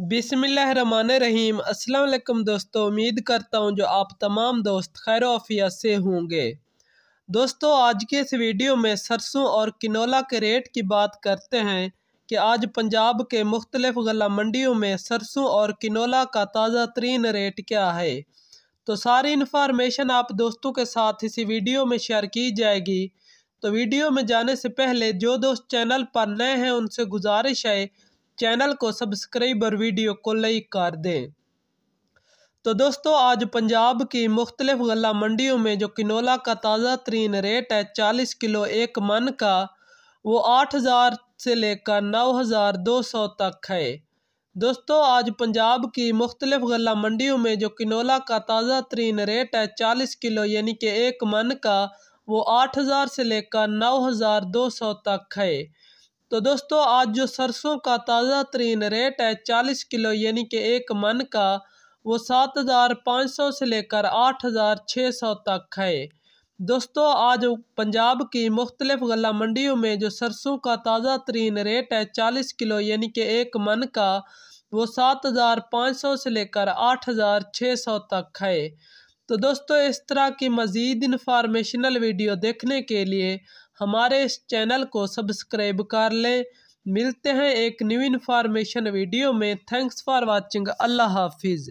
बिसमीम अल्लाम दोस्तों उम्मीद करता हूँ जो आप तमाम दोस्त खैर वफिया से होंगे दोस्तों आज के इस वीडियो में सरसों और किनोला के रेट की बात करते हैं कि आज पंजाब के मुख्तलिफ़ गला मंडियों में सरसों और किनोला का ताज़ा तरीन रेट क्या है तो सारी इन्फॉर्मेशन आप दोस्तों के साथ इसी वीडियो में शेयर की जाएगी तो वीडियो में जाने से पहले जो दोस्त चैनल पर नए हैं उनसे गुजारिश है चैनल को सब्सक्राइब और वीडियो को लाइक कर दें तो दोस्तों आज पंजाब की मुख्तलिफ गला मंडियों में जो किनोला का ताज़ा तरीन रेट है चालीस किलो एक मन का वो आठ हज़ार से लेकर नौ हज़ार दो सौ तक है दोस्तों आज पंजाब की मुख्तलिफ गला मंडियों में जो किनोला का ताज़ा तरीन रेट है चालीस किलो यानी कि एक मन का वो आठ हज़ार से लेकर नौ हज़ार दो सौ तक है तो दोस्तों आज जो सरसों का ताज़ा तरीन रेट है चालीस किलो यानी कि एक मन का वो सात हज़ार पाँच सौ से लेकर आठ हज़ार छः सौ तक है दोस्तों आज पंजाब की मुख्तलिफ गला मंडियों में जो सरसों का ताज़ा तरीन रेट है चालीस किलो यानी कि एक मन का वो सात हज़ार पाँच सौ से लेकर आठ हज़ार छः सौ तक है तो दोस्तों इस तरह की मज़ीद इन्फॉर्मेशनल वीडियो देखने के लिए हमारे इस चैनल को सब्सक्राइब कर लें मिलते हैं एक न्यू इन्फॉर्मेशन वीडियो में थैंक्स फॉर वॉचिंग अल्लाह हाफिज़